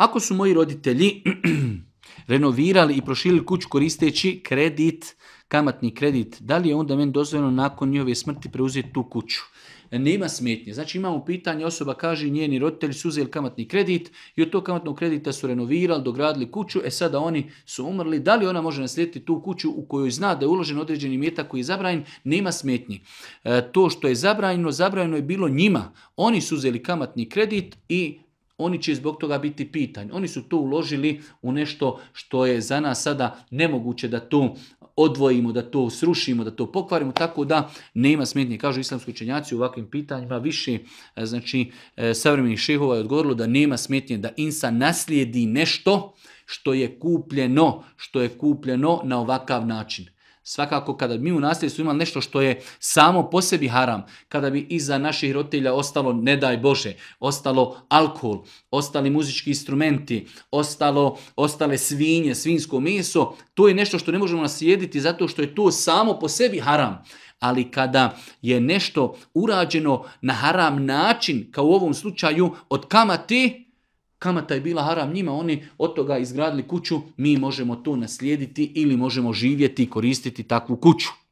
Ako su moji roditelji renovirali i prošili kuću koristeći kredit, kamatni kredit, da li je onda meni dozvoljeno nakon njihove smrti preuzeti tu kuću? E, nema smetnje. Znači imamo pitanje, osoba kaže njeni roditelji su uzeli kamatni kredit i od tog kamatnog kredita su renovirali, dogradili kuću, e sada oni su umrli. Da li ona može naslijediti tu kuću u kojoj zna da je uložen određeni metak koji je zabranjen? Nema smetnji. E, to što je zabranjeno, zabranjeno je bilo njima. Oni su uzeli kamatni kredit i oni će zbog toga biti pitanje. Oni su to uložili u nešto što je za nas sada nemoguće da to odvojimo, da to srušimo, da to pokvarimo, tako da nema smetnje. Kažu islamski učenjaci u ovakvim pitanjima više e, znači, e, savremenih šehova je odgovorilo da nema smetnje da INSA naslijedi nešto što je kupljeno, što je kupljeno na ovakav način. Svakako kada bi mi u nasljedstvu imali nešto što je samo po sebi haram, kada bi iza naših roditelja ostalo, ne daj Bože, ostalo alkohol, ostali muzički instrumenti, ostalo, ostale svinje, svinsko meso, to je nešto što ne možemo naslijediti zato što je to samo po sebi haram. Ali kada je nešto urađeno na haram način, kao u ovom slučaju, od kamati, kamata je bila haram njima, oni od toga izgradili kuću, mi možemo tu naslijediti ili možemo živjeti i koristiti takvu kuću.